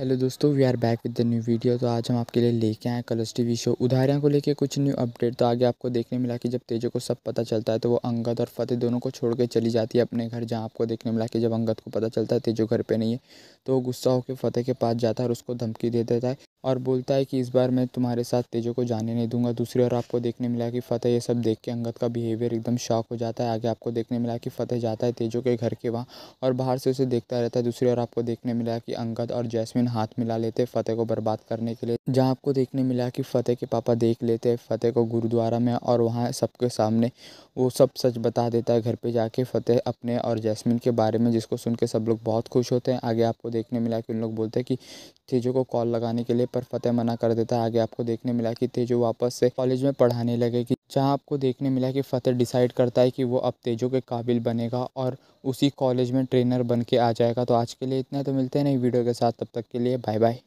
hello दोस्तों we are back with the new video तो आज हम आपके लिए लेके आए कलर्स टीवी शो उधारियाँ को लेके कुछ न्यू अपडेट तो आगे आपको देखने मिला कि जब तेजो को सब पता चलता है तो वो अंगद और फतेह दोनों को छोड़ के चली जाती है अपने घर जहाँ आपको देखने मिला कि जब अंगद को पता चलता है तेजो घर पे नहीं है तो गुस्सा होकर फतेह के पास जाता है और उसको धमकी दे देता है और बोलता है कि इस बार मैं तुम्हारे साथ तेजो को जाने नहीं दूंगा दूसरी ओर आपको देखने मिला कि फ़तेह ये सब देख के अंगद का बिहेवियर एकदम शॉक हो जाता है आगे आपको देखने मिला कि फ़तेह जाता है तेजो के घर के वहाँ और बाहर से उसे देखता रहता है दूसरी ओर आपको देखने मिला कि अंगद और जैसमिन हाथ मिला लेते हैं फ़तेह को बर्बाद करने के लिए जहाँ आपको देखने मिला कि फ़तेह के पापा देख लेते हैं फ़तेह को गुरुद्वारा में और वहाँ सबके सामने वो सब सच बता देता है घर पर जाके फ़तेह अपने और जैसमिन के बारे में जिसको सुन के सब लोग बहुत खुश होते हैं आगे आपको देखने मिला कि उन लोग बोलते हैं कि तेजो को कॉल लगाने के लिए पर फतेह मना कर देता है आगे आपको देखने मिला कि तेजो वापस से कॉलेज में पढ़ाने लगेगी जहाँ आपको देखने मिला कि फतेह डिसाइड करता है कि वो अब तेजो के काबिल बनेगा और उसी कॉलेज में ट्रेनर बन के आ जाएगा तो आज के लिए इतना तो मिलते हैं नई वीडियो के साथ तब तक के लिए बाय बाय